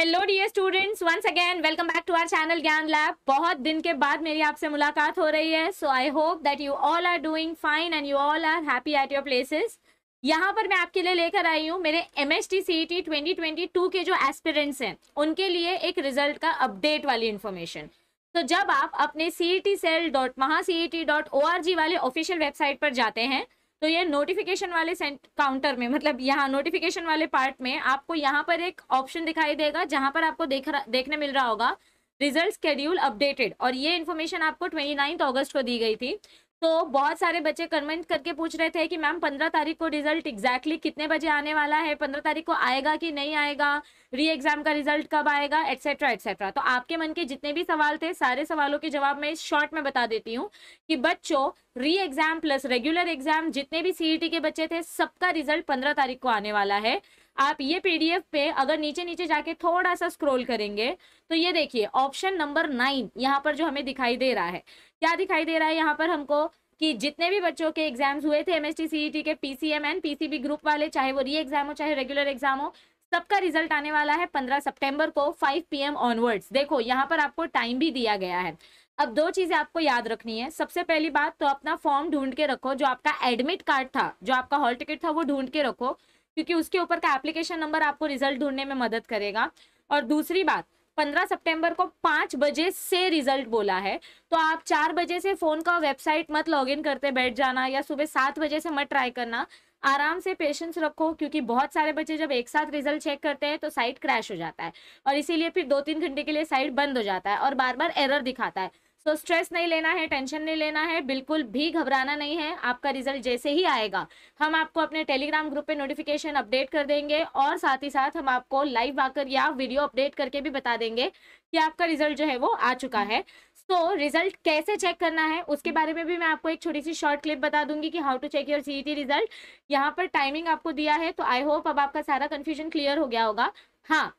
hello dear students once again welcome back to our channel Gyan lab बहुत दिन के बाद मेरी आपसे मुलाकात हो रही है so I hope that you all are doing fine and you all are happy at your places यहाँ पर मैं आपके लिए लेकर आई हूँ मेरे M S T C T twenty twenty two के जो एस्पिरेंट्स हैं उनके लिए एक रिजल्ट का अपडेट वाली इन्फॉर्मेशन तो जब आप अपने C E T cell dot Maha C E T dot O R G वाले ऑफिशियल वेबसाइट पर जाते हैं तो ये नोटिफिकेशन वाले काउंटर में मतलब यहाँ नोटिफिकेशन वाले पार्ट में आपको यहाँ पर एक ऑप्शन दिखाई देगा जहाँ पर आपको देख देखने मिल रहा होगा रिजल्ट स्केड्यूल अपडेटेड और ये इन्फॉर्मेशन आपको नाइन्थ अगस्त को दी गई थी तो बहुत सारे बच्चे कमेंट करके पूछ रहे थे कि मैम पंद्रह तारीख को रिजल्ट एग्जैक्टली कितने बजे आने वाला है पंद्रह तारीख को आएगा कि नहीं आएगा री एग्जाम का रिजल्ट कब आएगा एटसेट्रा एटसेट्रा तो आपके मन के जितने भी सवाल थे सारे सवालों के जवाब मैं इस शॉर्ट में बता देती हूँ कि बच्चों री एग्जाम प्लस रेगुलर एग्जाम जितने भी सी e के बच्चे थे सबका रिजल्ट पंद्रह तारीख को आने वाला है आप ये पीडीएफ पे अगर नीचे नीचे जाके थोड़ा सा स्क्रॉल करेंगे तो ये देखिए ऑप्शन नंबर नाइन यहाँ पर जो हमें दिखाई दे रहा है क्या दिखाई दे रहा है यहाँ पर हमको कि जितने भी बच्चों के एग्जाम्स हुए थे एमएसटी सीईटी e के पीसीएम एंड पीसीबी ग्रुप वाले चाहे वो री एग्जाम हो चाहे रेगुलर एग्जाम हो सबका रिजल्ट आने वाला है 15 सितंबर को 5 पीएम ऑनवर्ड्स देखो यहाँ पर आपको टाइम भी दिया गया है अब दो चीज़ें आपको याद रखनी है सबसे पहली बात तो अपना फॉर्म ढूंढ के रखो जो आपका एडमिट कार्ड था जो आपका हॉल टिकट था वो ढूंढ के रखो क्योंकि उसके ऊपर का एप्लीकेशन नंबर आपको रिजल्ट ढूंढने में मदद करेगा और दूसरी बात पंद्रह सितंबर को पाँच बजे से रिजल्ट बोला है तो आप चार बजे से फ़ोन का वेबसाइट मत लॉगिन करते बैठ जाना या सुबह सात बजे से मत ट्राई करना आराम से पेशेंस रखो क्योंकि बहुत सारे बच्चे जब एक साथ रिजल्ट चेक करते हैं तो साइट क्रैश हो जाता है और इसीलिए फिर दो तीन घंटे के लिए साइट बंद हो जाता है और बार बार एरर दिखाता है सो so, स्ट्रेस नहीं लेना है टेंशन नहीं लेना है बिल्कुल भी घबराना नहीं है आपका रिजल्ट जैसे ही आएगा हम आपको अपने टेलीग्राम ग्रुप पे नोटिफिकेशन अपडेट कर देंगे और साथ ही साथ हम आपको लाइव आकर या वीडियो अपडेट करके भी बता देंगे कि आपका रिजल्ट जो है वो आ चुका है सो so, रिजल्ट कैसे चेक करना है उसके बारे में भी मैं आपको एक छोटी सी शॉर्ट क्लिप बता दूंगी कि how to check your CET result यहाँ पर टाइमिंग आपको दिया है तो आई होप अब आपका सारा कन्फ्यूजन क्लियर हो गया होगा हाँ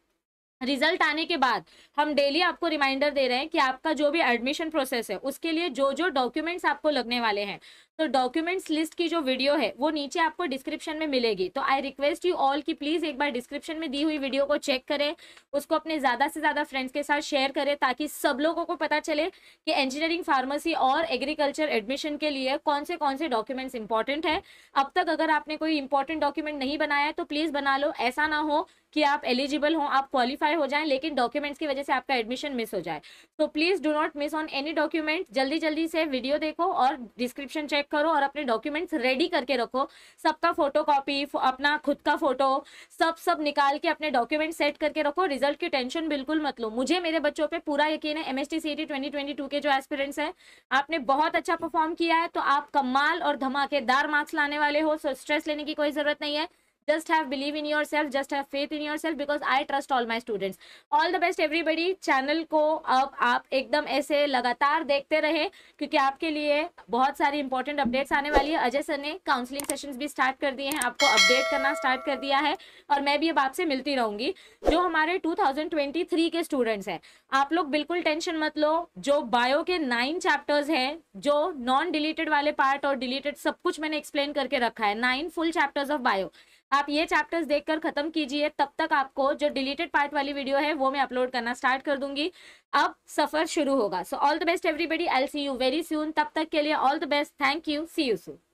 रिजल्ट आने के बाद हम डेली आपको रिमाइंडर दे रहे हैं कि आपका जो भी एडमिशन प्रोसेस है उसके लिए जो जो डॉक्यूमेंट्स आपको लगने वाले हैं तो डॉक्यूमेंट्स लिस्ट की जो वीडियो है वो नीचे आपको डिस्क्रिप्शन में मिलेगी तो आई रिक्वेस्ट यू ऑल की प्लीज़ एक बार डिस्क्रिप्शन में दी हुई वीडियो को चेक करें उसको अपने ज़्यादा से ज़्यादा फ्रेंड्स के साथ शेयर करें ताकि सब लोगों को पता चले कि इंजीनियरिंग फार्मेसी और एग्रीकल्चर एडमिशन के लिए कौन से कौन से डॉक्यूमेंट्स इंपॉर्टेंट है अब तक अगर आपने कोई इंपॉर्टेंट डॉक्यूमेंट नहीं बनाया है तो प्लीज़ बना लो ऐसा ना हो कि आप एलिजिबल हो आप क्वालिफाई हो जाएं लेकिन डॉक्यूमेंट्स की वजह से आपका एडमिशन मिस हो जाए तो please do not miss on any document जल्दी जल्दी से वीडियो देखो और डिस्क्रिप्शन चेक करो और अपने डॉक्यूमेंट्स रेडी करके रखो सबका फोटो कॉपी अपना खुद का फोटो सब सब निकाल के अपने डॉक्यूमेंट सेट करके रखो रिजल्ट की टेंशन बिल्कुल मत लो मुझे मेरे बच्चों पे पूरा यकीन है एम एस टी के जो एस्पिरेंट्स हैं आपने बहुत अच्छा परफॉर्म किया है तो आप कमाल और धमाकेदार मार्क्स लाने वाले हो सो स्ट्रेस लेने की कोई जरूरत नहीं है believe in yourself just have faith in yourself because I trust all my students all the best everybody channel को अब आप एकदम ऐसे लगातार देखते रहे क्योंकि आपके लिए बहुत सारी इंपॉर्टेंट अपडेट्स आने वाली है अजय सर ने काउंसलिंग सेशन भी स्टार्ट कर दिए हैं आपको अपडेट करना स्टार्ट कर दिया है और मैं भी अब आपसे मिलती रहूंगी जो हमारे 2023 के स्टूडेंट्स हैं आप लोग बिल्कुल टेंशन मत लो जो बायो के नाइन चैप्टर्स हैं जो नॉन डिलीटेड वाले पार्ट और डिलीटेड सब कुछ मैंने एक्सप्लेन करके रखा है nine full chapters of bio आप ये चैप्टर्स देखकर खत्म कीजिए तब तक आपको जो डिलीटेड पार्ट वाली वीडियो है वो मैं अपलोड करना स्टार्ट कर दूंगी अब सफर शुरू होगा so all the best everybody I see you very soon तब तक के लिए all the best thank you see you soon